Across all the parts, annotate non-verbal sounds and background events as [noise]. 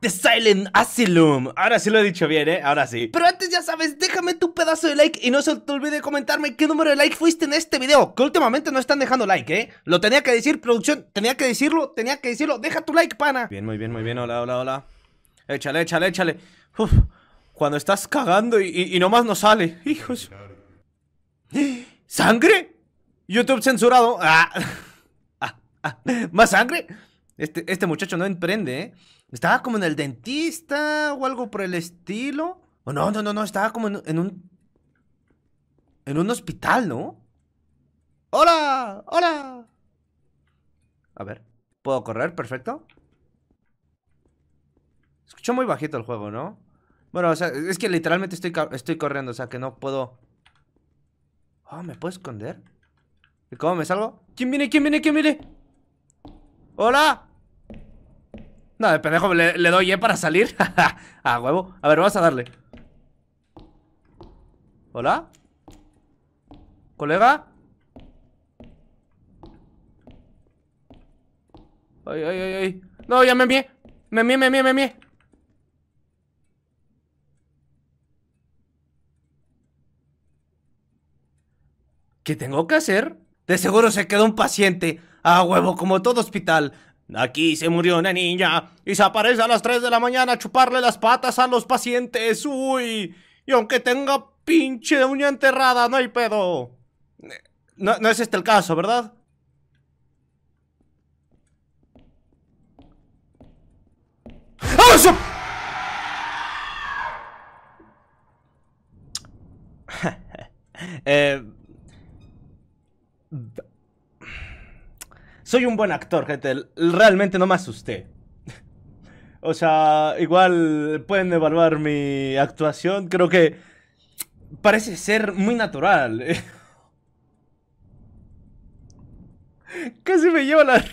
The Silent Asylum. Ahora sí lo he dicho bien, ¿eh? Ahora sí. Pero antes ya sabes, déjame tu pedazo de like y no se te olvide comentarme qué número de like fuiste en este video, que últimamente no están dejando like, ¿eh? Lo tenía que decir, producción, tenía que decirlo, tenía que decirlo. Deja tu like, pana. Bien, muy bien, muy bien. Hola, hola, hola. Échale, échale, échale. Uf, cuando estás cagando y, nomás no sale. Hijos. ¿Sangre? YouTube censurado. Ah. [laughs] ¿Más sangre? Este, este, muchacho no emprende, ¿eh? Estaba como en el dentista o algo por el estilo. O no, no, no, no, estaba como en, un. En un hospital, ¿no? ¡Hola! ¡Hola! A ver, ¿puedo correr? Perfecto. Escucho muy bajito el juego, ¿no? Bueno, o sea, es que literalmente estoy, estoy corriendo, o sea, que no puedo... Oh, ¿me puedo esconder? ¿Y cómo me salgo? ¿Quién viene? ¿Quién viene? ¿Quién viene? ¡Hola! No, el pendejo le, doy E para salir. [laughs] a huevo. A ver, vamos a darle. ¿Hola? ¿Colega? Ay, ay, ay, ay. No, ya me envié. Me envié, me envié, me ¿Qué tengo que hacer? De seguro se quedó un paciente. Ah, huevo, como todo hospital. Aquí se murió una niña y se aparece a las 3 de la mañana a chuparle las patas a los pacientes. Uy, y aunque tenga pinche uña enterrada, no hay pedo. No, es este el caso, ¿verdad? ¡Ah, [laughs] eh, Soy un buen actor, gente. Realmente no me asusté. o sea, igual pueden evaluar mi actuación. Creo que parece ser muy natural. [laughs] Casi me lleva la...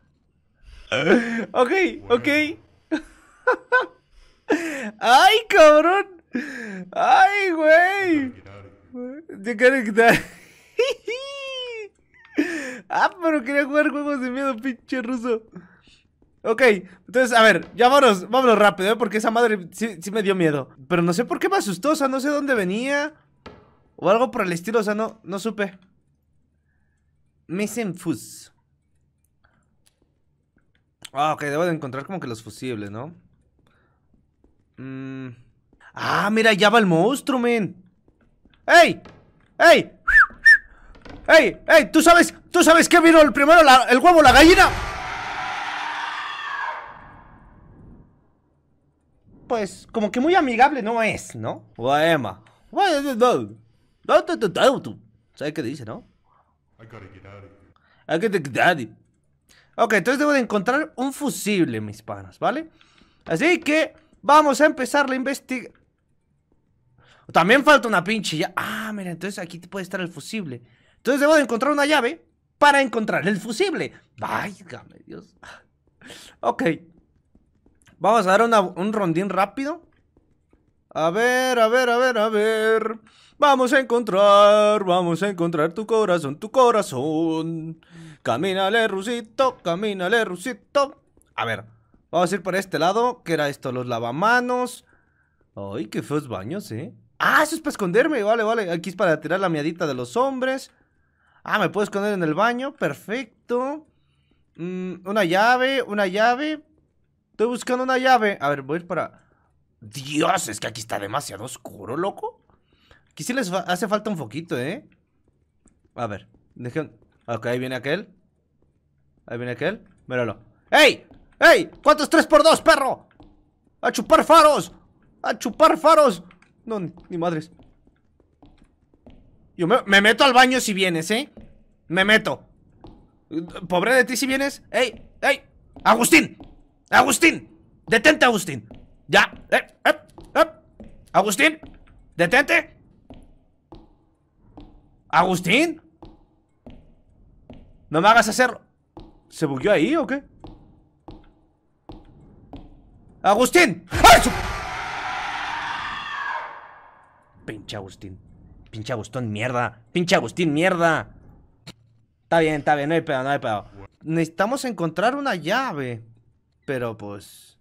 [laughs] ok, ok. [laughs] ¡Ay, cabrón! ¡Ay, güey! You gotta Ah, pero quería jugar juegos de miedo, pinche ruso. Ok, entonces, a ver, ya vámonos, vámonos rápido, ¿eh? porque esa madre sí, me dio miedo. Pero no sé por qué me asustó, o sea, no sé dónde venía. O algo por el estilo, o sea, no, no supe. Mesenfus. Ah, ok, debo de encontrar como que los fusibles, ¿no? Mm. Ah, mira, ya va el monstruo, men. ¡Ey! ¡Ey! ¡Ey! ¡Ey! ¿Tú sabes? ¿Tú sabes qué vino el primero? ¿El huevo, la gallina? Pues como que muy amigable no es, ¿no? Emma. ¿Sabes qué dice, no? Hay que te Ok, entonces debo de encontrar un fusible, mis panas, ¿vale? Así que vamos a empezar la investigación. También falta una pinche Ah, mira, entonces aquí puede estar el fusible. Entonces debo de encontrar una llave para encontrar el fusible. Vaya, Dios. Ok. Vamos a dar un rondín rápido. A ver, a ver, a ver, a ver. Vamos a encontrar, vamos a encontrar tu corazón, tu corazón. Camínale, Rusito, camínale, Rusito. A ver, vamos a ir por este lado. ¿Qué era esto? Los lavamanos. Ay, qué feos baños, ¿eh? Ah, eso es para esconderme. Vale, vale. Aquí es para tirar la miadita de los hombres. Ah, me puedo esconder en el baño, perfecto. Mm, una llave, una llave. Estoy buscando una llave. A ver, voy a ir para... Dios, es que aquí está demasiado oscuro, loco. Aquí sí les hace falta un foquito, ¿eh? A ver, dejen... Ok, ahí viene aquel. Ahí viene aquel. Míralo. ¡Ey! ¡Ey! ¿Cuántos 3 por 2 perro? ¡A chupar faros! ¡A chupar faros! No, ni madres. Yo me, meto al baño si vienes, ¿eh? Me meto. Pobre de ti si vienes. ¡Ey! ¡Ey! ¡Agustín! ¡Agustín! ¡Detente, Agustín! ¡Ya! ¡Eh! ¡Eh! eh. agustín ¡Detente! ¿Agustín? No me hagas hacer... ¿Se buqueó ahí o qué? ¡Agustín! ¡Ay! Pinche Agustín Pinche Agustín, mierda. Pinche Agustín, mierda. Está bien, está bien, no hay pedo, no hay pedo. Necesitamos encontrar una llave. Pero pues...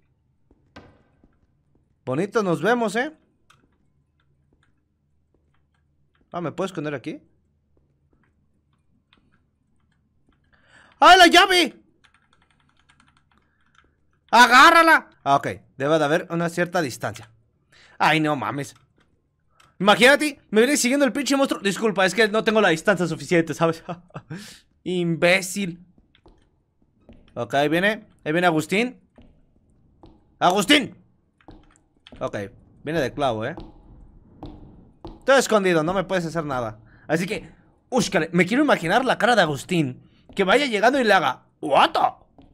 Bonito, nos vemos, ¿eh? Ah, ¿me puedo esconder aquí? ¡Ah, la llave! ¡Agárrala! Ah, ok. Debe de haber una cierta distancia. Ay, no mames. Imagínate, me viene siguiendo el pinche monstruo. Disculpa, es que no tengo la distancia suficiente, ¿sabes? [laughs] Imbécil. Ok, ahí viene. Ahí viene Agustín. ¡Agustín! Ok, viene de clavo, ¿eh? Todo escondido, no me puedes hacer nada. Así que, úscale, me quiero imaginar la cara de Agustín. Que vaya llegando y le haga, ¿What?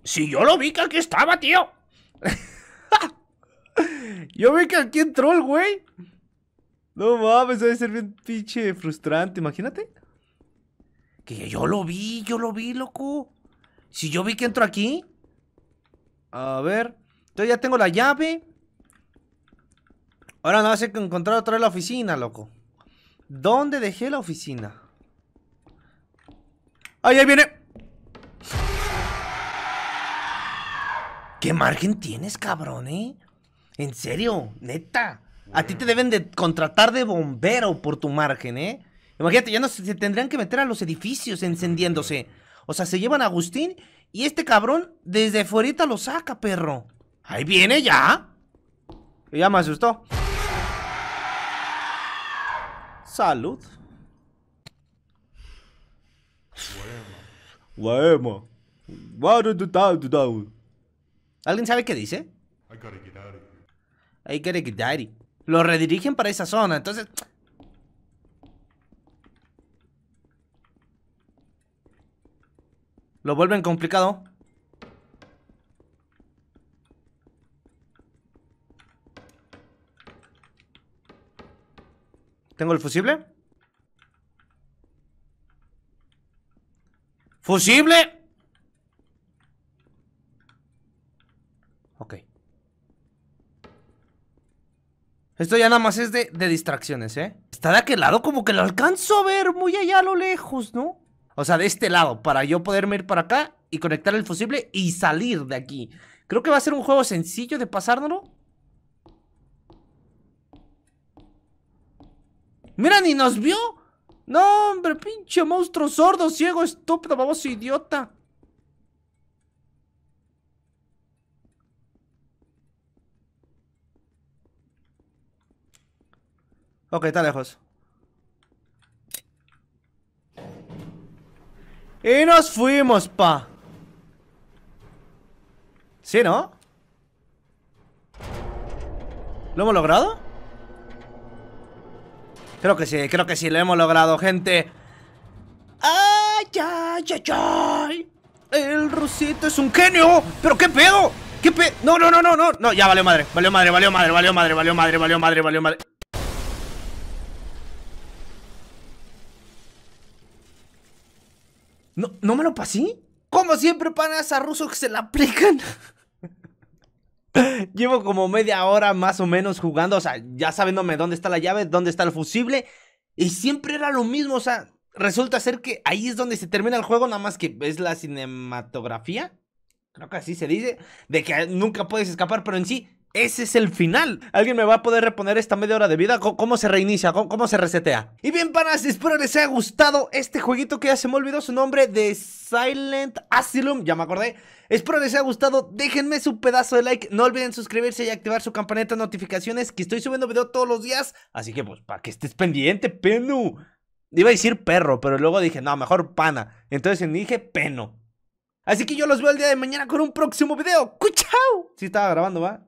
Si yo lo vi que aquí estaba, tío. [laughs] yo vi que aquí entró el güey. No mames, debe ser bien pinche frustrante, imagínate. Que yo lo vi, yo lo vi, loco. Si yo vi que entro aquí. A ver. Entonces ya tengo la llave. Ahora no hace que encontrar otra vez la oficina, loco. ¿Dónde dejé la oficina? ¡Ay, ahí viene! ¿Qué margen tienes, cabrón, eh? En serio, neta. A ti te deben de contratar de bombero por tu margen, ¿eh? Imagínate, ya no se, tendrían que meter a los edificios encendiéndose. O sea, se llevan a Agustín y este cabrón desde fuerita lo saca, perro. Ahí viene ya. Ya me asustó. Salud. Guema. ¿Alguien sabe qué dice? I get Hay que here lo redirigen para esa zona. Entonces... Lo vuelven complicado. ¿Tengo el fusible? ¿Fusible? Ok. Esto ya nada más es de, distracciones, ¿eh? Está de aquel lado como que lo alcanzo a ver muy allá a lo lejos, ¿no? O sea, de este lado, para yo poderme ir para acá y conectar el fusible y salir de aquí. Creo que va a ser un juego sencillo de pasárnoslo. ¡Mira, ni nos vio! ¡No, hombre, pinche monstruo sordo, ciego, estúpido, vamos idiota! Ok, está lejos. Y nos fuimos, pa. ¿Sí, no? ¿Lo hemos logrado? Creo que sí, creo que sí, lo hemos logrado, gente. ¡Ay, ay, ay, ay! El rusito es un genio. ¿Pero qué pedo? ¿Qué pedo? No, no, no, no, no. No, ya valió madre. Valió madre, valió madre, valió madre, valió madre, valió madre, valió madre. No, me lo pasé. Como siempre, panas a rusos que se la aplican. [laughs] Llevo como media hora más o menos jugando, o sea, ya sabiéndome dónde está la llave, dónde está el fusible. Y siempre era lo mismo, o sea, resulta ser que ahí es donde se termina el juego, nada más que es la cinematografía. Creo que así se dice, de que nunca puedes escapar, pero en sí ese es el final. ¿Alguien me va a poder reponer esta media hora de vida? ¿Cómo, se reinicia? ¿Cómo, se resetea? Y bien, panas, espero les haya gustado este jueguito que ya se me olvidó su nombre de Silent Asylum. Ya me acordé. Espero les haya gustado. Déjenme su pedazo de like. No olviden suscribirse y activar su campanita de notificaciones que estoy subiendo video todos los días. Así que, pues, para que estés pendiente, penu. Iba a decir perro, pero luego dije, no, mejor pana. Entonces dije peno. Así que yo los veo el día de mañana con un próximo video. ¡Cuchao! Sí estaba grabando, ¿va?